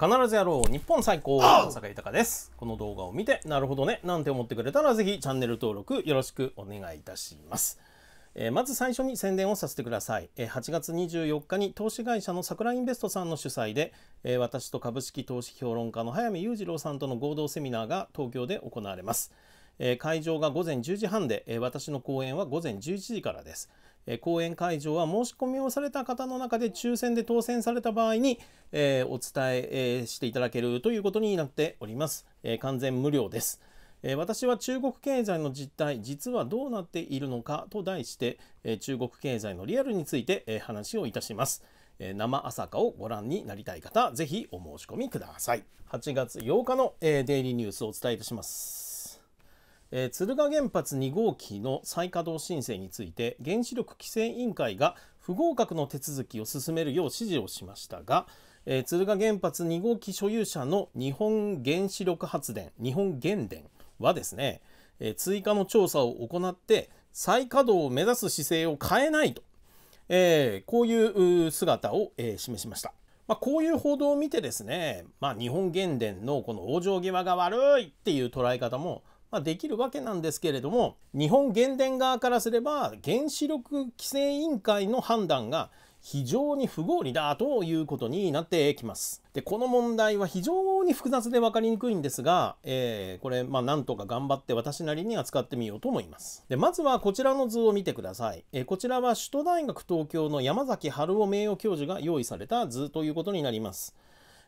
必ずやろう日本最高坂豊ですこの動画を見てなるほどねなんて思ってくれたらぜひチャンネル登録よろしくお願いいたします、えー、まず最初に宣伝をさせてください、えー、8月24日に投資会社の桜インベストさんの主催で、えー、私と株式投資評論家の早見裕次郎さんとの合同セミナーが東京で行われます、え会場が午前10時半で、え私の講演は午前11時からですえ講演会場は申し込みをされた方の中で抽選で当選された場合に、えお伝えしていただけるということになっております。え完全無料です。私は中国経済の実態実はどうなっているのかと題して中国経済のリアルについて話をいたします生朝霞をご覧になりたい方ぜひお申し込みください8月8日のデイリーニュースをお伝えいたしますえー、原発2号機の再稼働申請について原子力規制委員会が不合格の手続きを進めるよう指示をしましたが、えー、敦賀原発2号機所有者の日本原子力発電日本原電はですね、えー、追加の調査を行って再稼働を目指す姿勢を変えないと、えこういう姿を、え示しました。まあ、こういう報道を見てですね、まあ、日本原電のこの往生際が悪いっていう捉え方もまあ、できるわけなんですけれども日本原電側からすれば原子力規制委員会の判断が非常に不合理だということになってきます。でこの問題は非常に複雑で分かりにくいんですが、えー、これ、まあ、なんとか頑張って私なりに扱ってみようと思います。でまずはこちらの図を見てください、えー、こちらは首都大学東京の山崎春夫名誉教授が用意された図ということになります。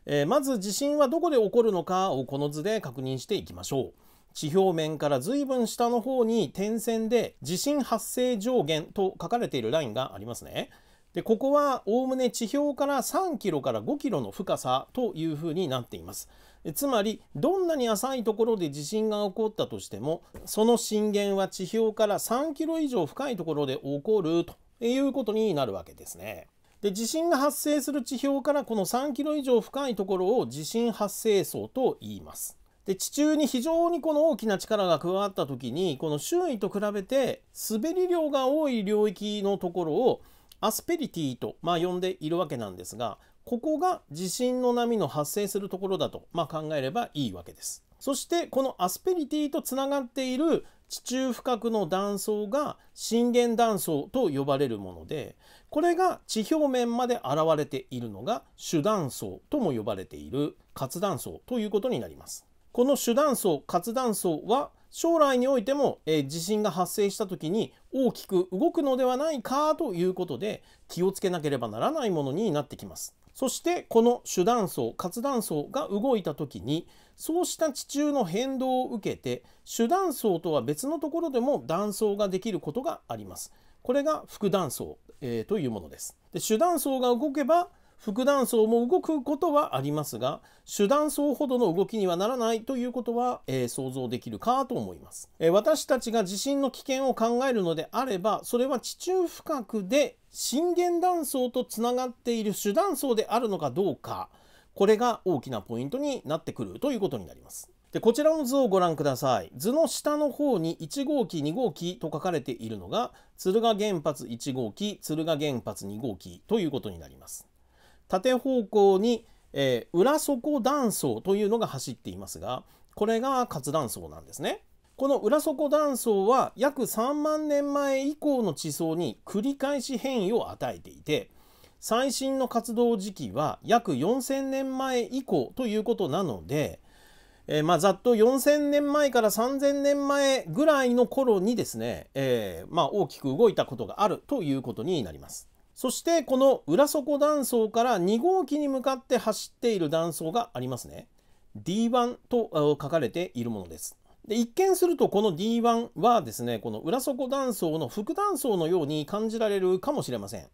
えー、まず地震はどこで起こるのかをこの図で確認していきましょう。地表面から随分下の方に点線で地震発生上限と書かれているラインがありますね。でここはおおむね地表から3キロから5キロの深さというふうになっています。つまりどんなに浅いところで地震が起こったとしてもその震源は地表から3キロ以上深いところで起こるということになるわけですね。で地震が発生する地表からこの3キロ以上深いところを地震発生層と言います。で地中に非常にこの大きな力が加わった時にこの周囲と比べて滑り量が多い領域のところをアスペリティと、まあ、呼んでいるわけなんですがここが地震の波の発生するところだと、まあ、考えればいいわけです。そしてこのアスペリティとつながっている地中深くの断層が震源断層と呼ばれるものでこれが地表面まで現れているのが主断層とも呼ばれている活断層ということになります。この手段層活断層は将来においても、えー、地震が発生した時に大きく動くのではないかということで気をつけなければならないものになってきます。そしてこの手断層活断層が動いた時にそうした地中の変動を受けて手断層とは別のところでも断層ができることがあります。これが副断層、えー、というものです。で手断層が動けば副断層も動くことはありますが主断層ほどの動きにはならないということは、えー、想像できるかと思います、えー、私たちが地震の危険を考えるのであればそれは地中深くで震源断層とつながっている手断層であるのかどうかこれが大きなポイントになってくるということになりますでこちらの図をご覧ください図の下の方に1号機2号機と書かれているのが敦賀原発1号機敦賀原発2号機ということになります縦方向に、えー、裏底断層というのが走っていますが、これが活断層なんですね。この裏底断層は約3万年前以降の地層に繰り返し変異を与えていて、最新の活動時期は約4000年前以降ということなので、えー、まあざっと4000年前から3000年前ぐらいの頃にですね、えー、まあ大きく動いたことがあるということになります。そしてこの裏底断層から2号機に向かって走っている断層がありますね。D1 と書かれているものです。で一見するとこの D1 はですねこの裏底断層の副断層のように感じられるかもしれません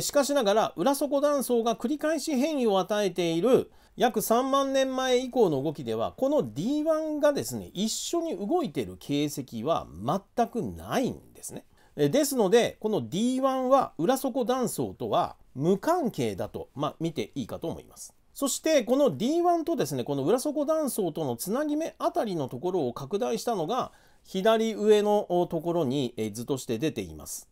しかしながら裏底断層が繰り返し変異を与えている約3万年前以降の動きではこの D1 がですね一緒に動いている形跡は全くないんですねですのでこの D1 は裏底断層とは無関係だと、まあ、見ていいかと思います。そしてこの D1 とですねこの裏底断層とのつなぎ目あたりのところを拡大したのが左上のところに図として出ています。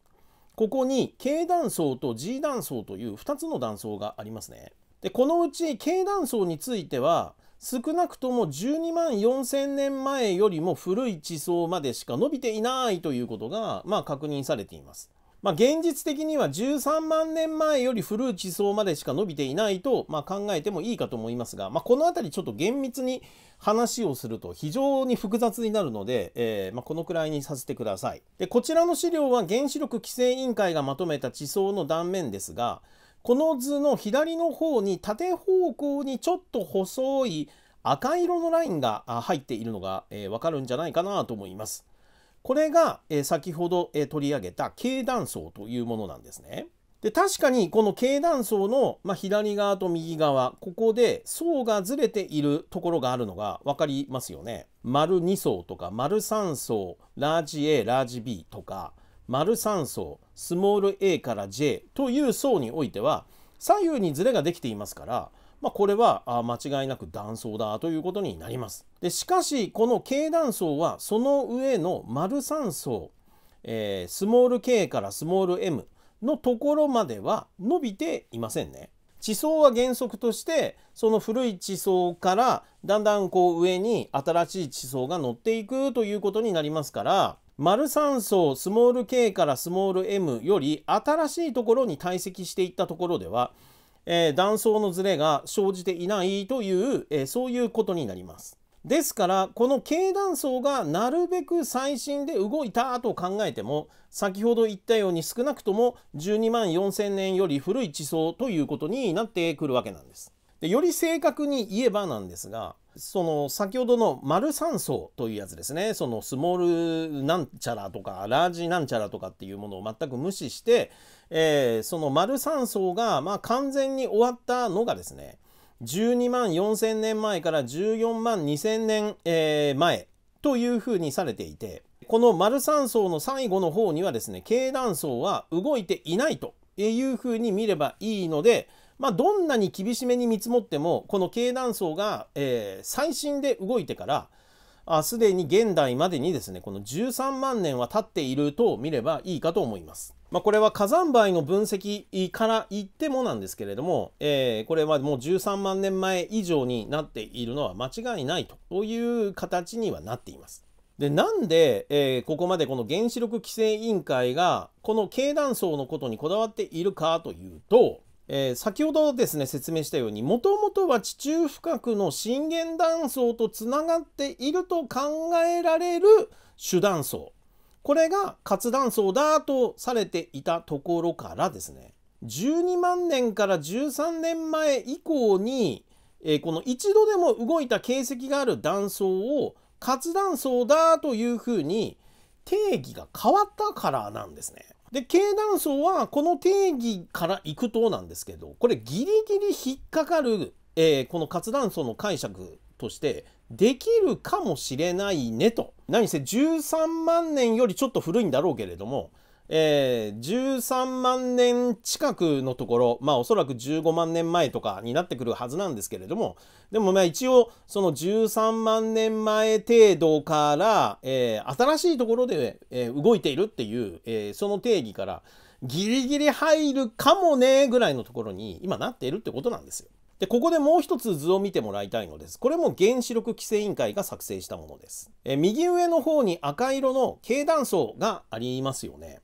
ここに K 断層と G 断層という2つの断層がありますね。でこのうち K 断層については少なくとも12万4000年前よりも古い地層までしか伸びていないということが、まあ、確認されています。まあ、現実的には13万年前より古い地層までしか伸びていないと、まあ、考えてもいいかと思いますが、まあ、この辺りちょっと厳密に話をすると非常に複雑になるので、えー、まこのくらいにさせてくださいでこちらの資料は原子力規制委員会がまとめた地層の断面ですがこの図の左の方に縦方向にちょっと細い赤色のラインが入っているのが、えー、わかるんじゃないかなと思います。これが、えー、先ほど、えー、取り上げた経断層というものなんですね。で確かにこの経断層の、まあ、左側と右側ここで層がずれているところがあるのが分かりますよね。丸2層とか丸3層ラージ A ラージ B とか丸3層スモール a から j という層においては左右にずれができていますから、まあ、これは間違いなく断層だということになります。でしかしこの経断層はその上の丸3層、えー、スモール k からスモール m のところまでは伸びていませんね。地層は原則としてその古い地層からだんだんこう上に新しい地層が乗っていくということになりますから丸3層スモール k からスモール m より新しいところに堆積していったところでは、えー、断層のずれが生じていないという、えー、そういうことになります。ですからこの経断層がなるべく最新で動いたと考えても先ほど言ったように少なくとも12万4,000年より古い地層ということになってくるわけなんです。でより正確に言えばなんですがその先ほどの丸酸層というやつですねそのスモールなんちゃらとかラージなんちゃらとかっていうものを全く無視して、えー、その丸酸層がまあ完全に終わったのがですね12万4,000年前から14万2,000年、えー、前というふうにされていてこの丸酸層の最後の方にはですね経断層は動いていないというふうに見ればいいのでまあ、どんなに厳しめに見積もってもこの経団層が、えー、最新で動いてからすでに現代までにですねこの13万年は経っていると見ればいいかと思います。まあ、これは火山灰の分析から言ってもなんですけれども、えー、これはもう13万年前以上になっているのは間違いないという形にはなっています。でなんで、えー、ここまでこの原子力規制委員会がこの経団層のことにこだわっているかというとえー、先ほどですね説明したようにもともとは地中深くの震源断層とつながっていると考えられる主断層これが活断層だとされていたところからですね12万年から13年前以降に、えー、この一度でも動いた形跡がある断層を活断層だというふうに定義が変わったからなんですね。で経団層はこの定義からいくとなんですけどこれギリギリ引っかかる、えー、この活断層の解釈としてできるかもしれないねと何せ13万年よりちょっと古いんだろうけれどもえー、13万年近くのところ、まあ、おそらく15万年前とかになってくるはずなんですけれどもでもまあ一応その13万年前程度から、えー、新しいところで、えー、動いているっていう、えその定義からギリギリ入るかもねぐらいのところに今なっているってことなんですよ。でここでもう一つ図を見てもらいたいのです。これも原子力規制委員会が作成したものです。え右上の方に赤色の経団層がありますよね。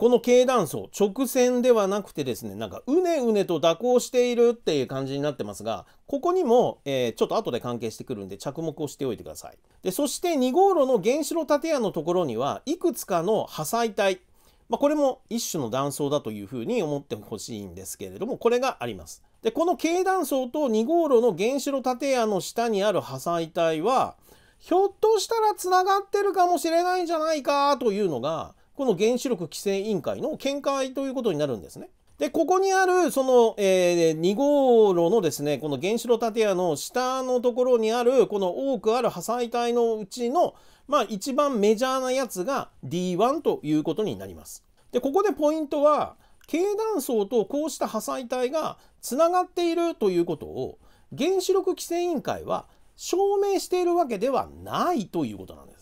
この経断層直線ではなくてですねなんかうねうねと蛇行しているっていう感じになってますがここにも、えー、ちょっと後で関係してくるんで着目をしておいてくださいでそして2号路の原子炉建屋のところにはいくつかの破砕帯、まあ、これも一種の断層だというふうに思ってほしいんですけれどもこれがありますでこの経断層と2号路の原子炉建屋の下にある破砕帯はひょっとしたらつながってるかもしれないんじゃないかというのがこの原子力規制委員会の見解ということになるんですね。で、ここにある、その、えー、2号炉のですね、この原子炉建屋の下のところにある、この多くある破砕帯のうちの、まあ一番メジャーなやつが D1 ということになります。で、ここでポイントは、経断層とこうした破砕帯がつながっているということを、原子力規制委員会は証明しているわけではないということなんです。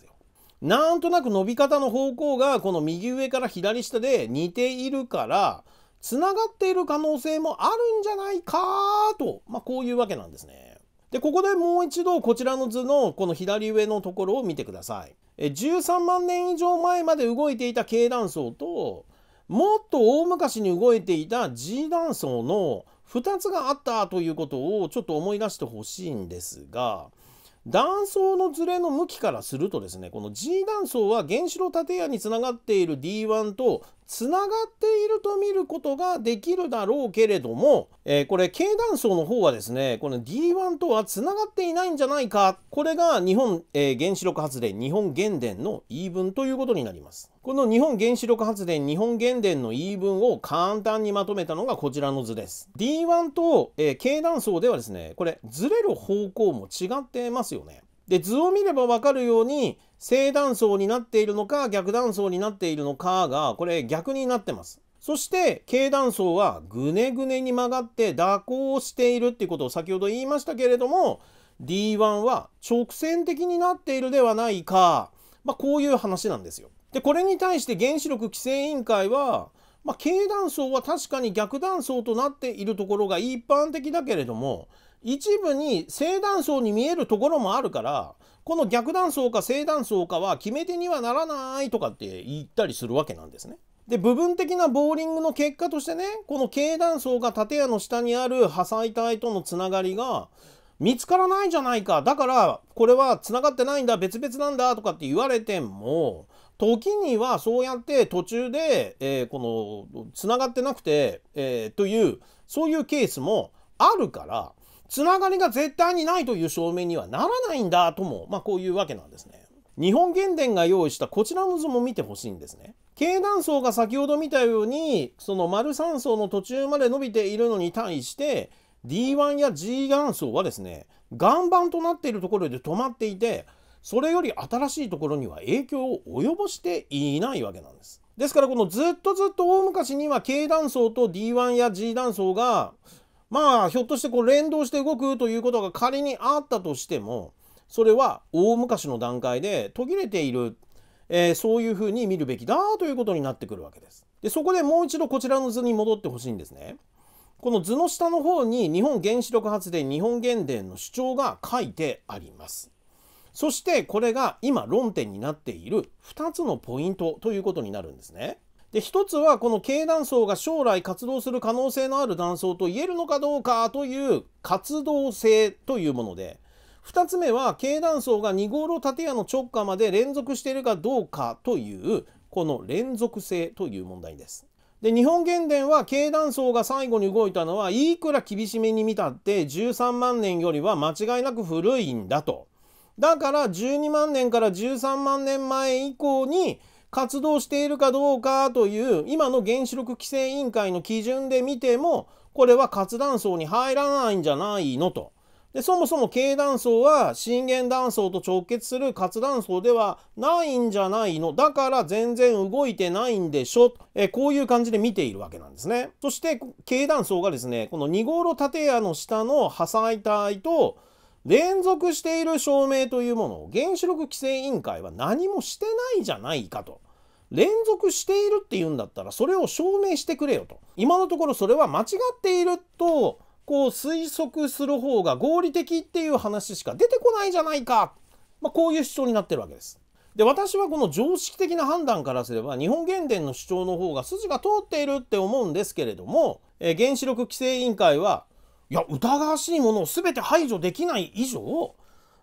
なんとなく伸び方の方向がこの右上から左下で似ているからつながっている可能性もあるんじゃないかと、まあ、こういうわけなんですね。でここでもう一度こちらの図のこの左上のところを見てください。13万年以上前まで動いていた K 断層ともっと大昔に動いていた G 断層の2つがあったということをちょっと思い出してほしいんですが断層のずれの向きからするとですねこの G 断層は原子炉建屋につながっている D1 とつながっていると見ることができるだろうけれども、えー、これ経団層の方はですねこの D1 とはつながっていないんじゃないかこれが日本、えー、原子力発電日本原電の言い分ということになりますこの日本原子力発電日本原電の言い分を簡単にまとめたのがこちらの図です D1 と、えー、経団層ではですねこれずれる方向も違ってますよねで図を見ればわかるように正断層になっているのか逆断層になっているのかがこれ逆になってます。そして経断層はぐねぐねに曲がって蛇行しているっていうことを先ほど言いましたけれども D1 は直線的になっているではないか、まあ、こういう話なんですよ。でこれに対して原子力規制委員会はまあ、経断層は確かに逆断層となっているところが一般的だけれども一部に正断層に見えるところもあるからこの逆断層か正断層かは決め手にはならないとかって言ったりするわけなんですね。で部分的なボーリングの結果としてねこの経断層が建屋の下にある破砕帯とのつながりが見つからないじゃないかだからこれはつながってないんだ別々なんだとかって言われても時にはそうやって途中で、えー、このつながってなくて、えー、というそういうケースもあるからつながりが絶対にないという証明にはならないんだとも、まあ、こういうわけなんですね。日本原電が用意したこちらの図も見てほしいんですね。経団層が先ほど見たように、その丸3層の途中まで伸びているのに対して、D1 や G 断層はですね、岩盤となっているところで止まっていて、それより新しいところには影響を及ぼしていないわけなんです。ですからこのずっとずっと大昔には経断層と D1 や G 断層がまあひょっとしてこう連動して動くということが仮にあったとしてもそれは大昔の段階で途切れている、えー、そういうふうに見るべきだということになってくるわけです。でそこでもう一度こちらの図に戻ってほしいんですね。この図の下の方に日本原子力発電日本原電の主張が書いてあります。そしてこれが今論点になっている2つのポイントということになるんですね。で一つはこの経団層が将来活動する可能性のある断層と言えるのかどうかという活動性というもので2つ目は経団層が2号路建屋の直下まで連続しているかどうかというこの連続性という問題です。で日本原電は経団層が最後に動いたのはいくら厳しめに見たって13万年よりは間違いなく古いんだと。だから12万年から13万年前以降に活動しているかどうかという今の原子力規制委員会の基準で見てもこれは活断層に入らないんじゃないのと。でそもそも経断層は震源断層と直結する活断層ではないんじゃないのだから全然動いてないんでしょえこういう感じで見ているわけなんですねそして経断層がですねこの2号路建屋の下の破砕帯と連続している証明というものを原子力規制委員会は何もしてないじゃないかと。連続しているって言うんだったらそれを証明してくれよと。今のところそれは間違っているとこう推測する方が合理的っていう話しか出てこないじゃないか。まあ、こういう主張になってるわけです。で私はこの常識的な判断からすれば日本原電の主張の方が筋が通っているって思うんですけれども、えー、原子力規制委員会はいや疑わしいものを全て排除できない以上、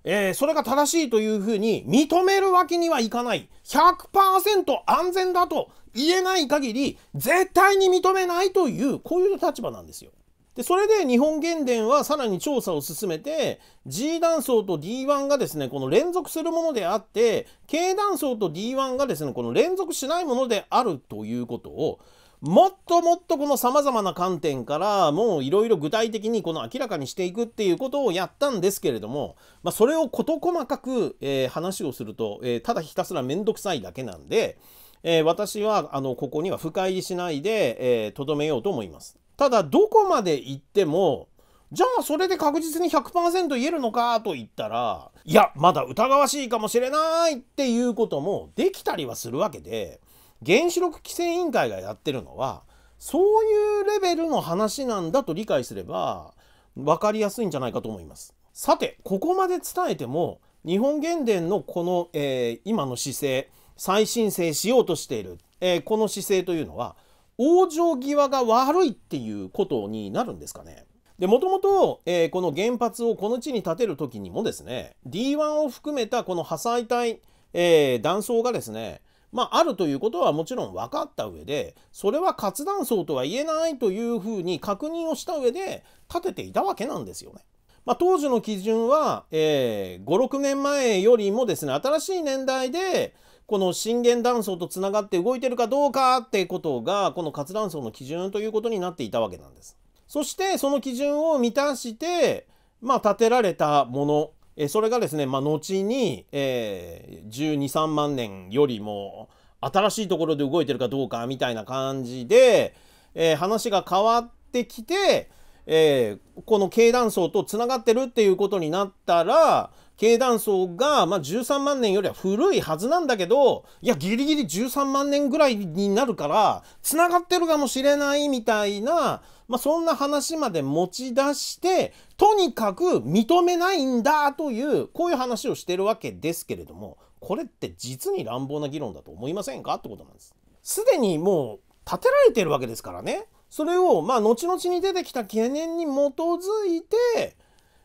えー、それが正しいというふうに認めるわけにはいかない100%安全だと言えない限り絶対に認めないというこういう立場なんですよ。でそれで日本原電はさらに調査を進めて G 断層と D1 がですねこの連続するものであって K 断層と D1 がですねこの連続しないものであるということをもっともっとこの様々な観点からもういろいろ具体的にこの明らかにしていくっていうことをやったんですけれども、まあ、それを事細かく、えー、話をすると、えー、ただひたすら面倒くさいだけなんで、えー、私はあのここには深入りしないでとど、えー、めようと思います。ただどこまで行ってもじゃあそれで確実に100%言えるのかと言ったらいやまだ疑わしいかもしれないっていうこともできたりはするわけで。原子力規制委員会がやってるのはそういうレベルの話なんだと理解すれば分かりやすいんじゃないかと思います。さてここまで伝えても日本原電のこの、えー、今の姿勢再申請しようとしている、えー、この姿勢というのは往生際が悪いっていうことになるんですかねでもともと、えー、この原発をこの地に建てる時にもですね D1 を含めたこの破砕帯、えー、断層がですねまあ、あるということはもちろん分かった上でそれは活断層とは言えないというふうに確認をした上で立てていたわけなんですよね。まあ、当時の基準は、えー、56年前よりもですね新しい年代でこの震源断層とつながって動いてるかどうかってことがこの活断層の基準ということになっていたわけなんです。そしてその基準を満たして、まあ、建てられたものえそれがですね、まあ、後に、えー、12、3万年よりも新しいところで動いてるかどうかみたいな感じで、えー、話が変わってきて、えー、この経団層とつながってるっていうことになったら、経団層が、まあ、13万年よりは古いはずなんだけど、いや、ギリギリ13万年ぐらいになるから、繋がってるかもしれないみたいな、まあ、そんな話まで持ち出して、とにかく認めないんだという、こういう話をしてるわけですけれども、これって実に乱暴な議論だと思いませんかってことなんです。すでにもう立てられてるわけですからね。それを、まあ、後々に出てきた懸念に基づいて、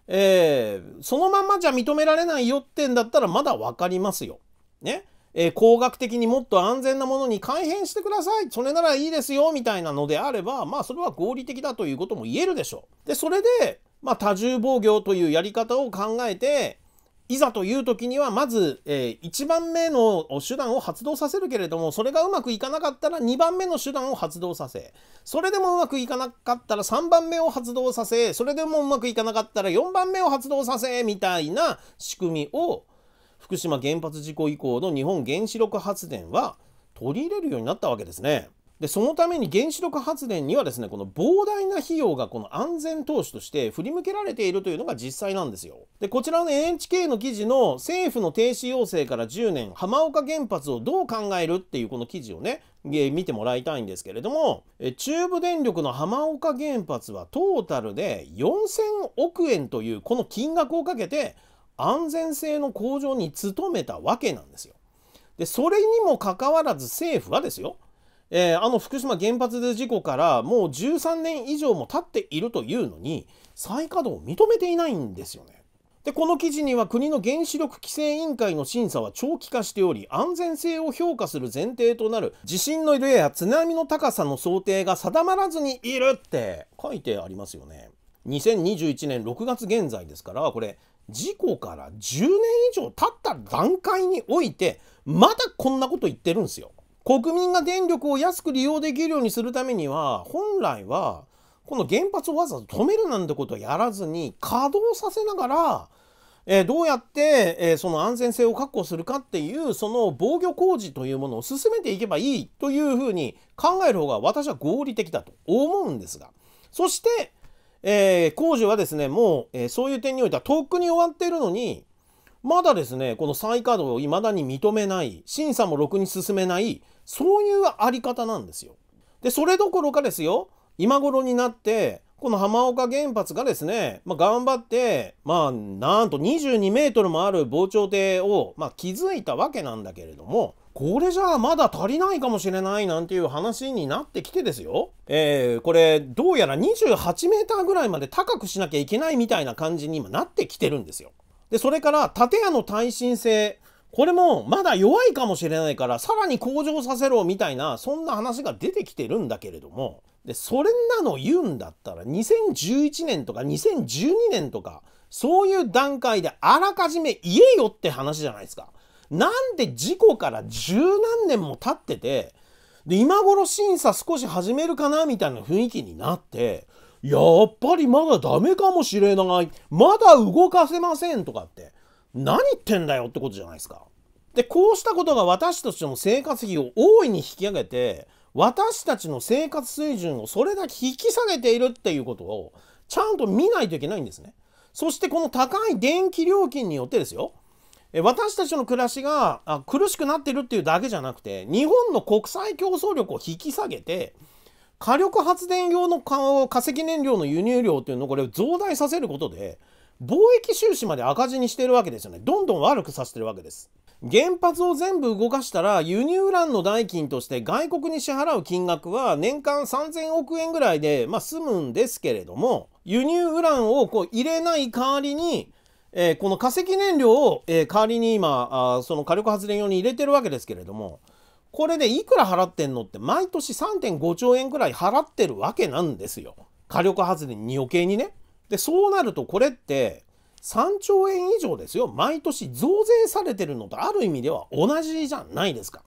えー、そのまんまじゃ認められないよってんだったらまだ分かりますよ。ね。えー、工学的にもっと安全なものに改変してください。それならいいですよ、みたいなのであれば、まあそれは合理的だということも言えるでしょう。で、それで、まあ多重防御というやり方を考えて、いざという時にはまず、えー、1番目の手段を発動させるけれどもそれがうまくいかなかったら2番目の手段を発動させそれでもうまくいかなかったら3番目を発動させそれでもうまくいかなかったら4番目を発動させみたいな仕組みを福島原発事故以降の日本原子力発電は取り入れるようになったわけですね。でそのために原子力発電にはですねこの膨大な費用がこの安全投資として振り向けられているというのが実際なんですよでこちらの NHK の記事の政府の停止要請から10年浜岡原発をどう考えるっていうこの記事をね見てもらいたいんですけれども中部電力の浜岡原発はトータルで4000億円というこの金額をかけて安全性の向上に努めたわけなんですよ。でそれにもかかわらず政府はですよえー、あの福島原発事故からもう13年以上も経っているというのに再稼働を認めていないんですよね。でこの記事には国の原子力規制委員会の審査は長期化しており安全性を評価する前提となる地震の揺れや津波の高さの想定が定まらずにいるって書いてありますよね。2021年6月現在ですからこれ事故から10年以上経った段階においてまだこんなこと言ってるんですよ。国民が電力を安く利用できるようにするためには本来はこの原発をわざわざ止めるなんてことをやらずに稼働させながら、えー、どうやって、えー、その安全性を確保するかっていうその防御工事というものを進めていけばいいというふうに考える方が私は合理的だと思うんですがそして、えー、工事はですねもう、えそういう点においてはとっくに終わっているのにまだですね、この再稼働を未だに認めない、審査もろくに進めない、そういうあり方なんですよ。で、それどころかですよ、今頃になって、この浜岡原発がですね、まあ、頑張って、まあ、なんと22メートルもある防潮堤を、まあ、築いたわけなんだけれども、これじゃあまだ足りないかもしれないなんていう話になってきてですよ。えー、これ、どうやら28メーターぐらいまで高くしなきゃいけないみたいな感じに今なってきてるんですよ。で、それから、建屋の耐震性。これもまだ弱いかもしれないからさらに向上させろみたいなそんな話が出てきてるんだけれどもでそれなの言うんだったら2011年とか2012年とかそういう段階であらかじめ言えよって話じゃないですか。なんで事故から十何年も経っててで今頃審査少し始めるかなみたいな雰囲気になってやっぱりまだダメかもしれない。まだ動かせませんとかって、何言ってんだよってことじゃないですか。で、こうしたことが私たちの生活費を大いに引き上げて、私たちの生活水準をそれだけ引き下げているっていうことを、ちゃんと見ないといけないんですね。そしてこの高い電気料金によってですよ、私たちの暮らしが苦しくなってるっていうだけじゃなくて、日本の国際競争力を引き下げて、火力発電用の化石燃料の輸入量というのをこれを増大させることで貿易収支まで赤字にしてるわけですよねどんどん悪くさせてるわけです原発を全部動かしたら輸入ウランの代金として外国に支払う金額は年間3000億円ぐらいで、まあ、済むんですけれども輸入ウランをこう入れない代わりにえー、この化石燃料を、えー、代わりに今あその火力発電用に入れてるわけですけれどもこれでいくら払ってんのって毎年3.5兆円くらい払ってるわけなんですよ。火力発電に余計にね。で、そうなるとこれって3兆円以上ですよ。毎年増税されてるのとある意味では同じじゃないですか。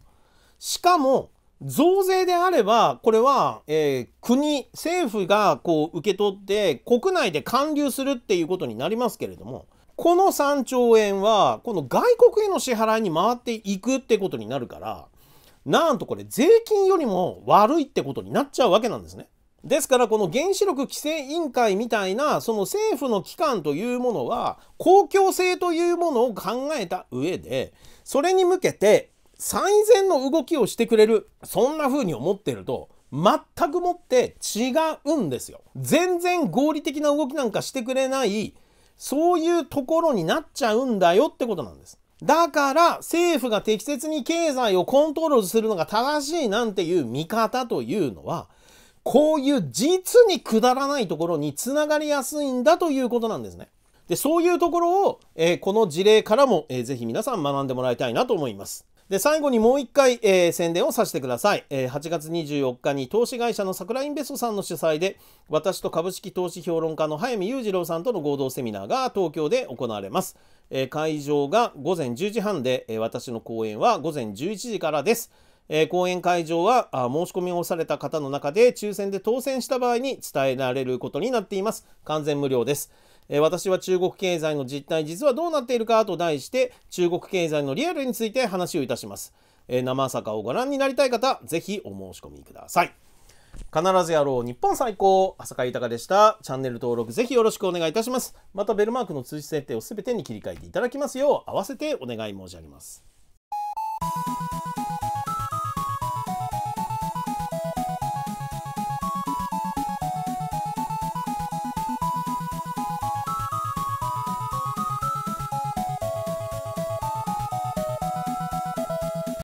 しかも、増税であれば、これは、えー、国、政府がこう受け取って国内で還流するっていうことになりますけれども、この3兆円は、この外国への支払いに回っていくってことになるから、なんとこれ税金よりも悪いってことになっちゃうわけなんですね。ですからこの原子力規制委員会みたいなその政府の機関というものは公共性というものを考えた上でそれに向けて最善の動きをしてくれるそんな風に思ってると全くもって違うんですよ。全然合理的な動きなんかしてくれないそういうところになっちゃうんだよってことなんです。だから政府が適切に経済をコントロールするのが正しいなんていう見方というのは、こういう実にくだらないところにつながりやすいんだということなんですね。で、そういうところを、えー、この事例からも、えー、ぜひ皆さん学んでもらいたいなと思います。で、最後にもう一回、えー、宣伝をさせてください、えー。8月24日に投資会社の桜インベストさんの主催で、私と株式投資評論家の早見裕次郎さんとの合同セミナーが東京で行われます。えー、会場が午前10時半で、えー、私の講演は午前11時からです。えー、講演会場はあ申し込みをされた方の中で抽選で当選した場合に伝えられることになっています。完全無料です。え私は中国経済の実態実はどうなっているかと題して中国経済のリアルについて話をいたします、え生坂をご覧になりたい方ぜひお申し込みください必ずやろう日本最高浅香豊でしたチャンネル登録ぜひよろしくお願いいたしますまたベルマークの通知設定をすべてに切り替えていただきますよう合わせてお願い申し上げます